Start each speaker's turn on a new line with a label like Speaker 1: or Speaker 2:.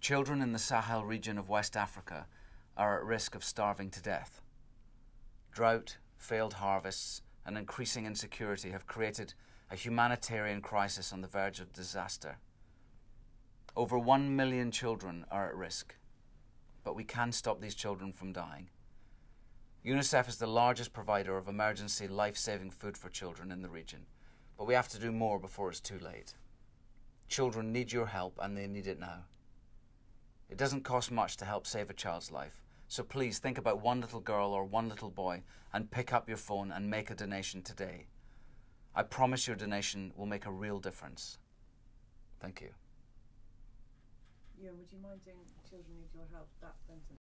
Speaker 1: Children in the Sahel region of West Africa are at risk of starving to death. Drought, failed harvests, and increasing insecurity have created a humanitarian crisis on the verge of disaster. Over one million children are at risk, but we can stop these children from dying. UNICEF is the largest provider of emergency life saving food for children in the region, but we have to do more before it's too late. Children need your help and they need it now. It doesn't cost much to help save a child's life. So please think about one little girl or one little boy and pick up your phone and make a donation today. I promise your donation will make a real difference. Thank you.
Speaker 2: Yeah, would you mind doing Children Need Your Help, that sentence?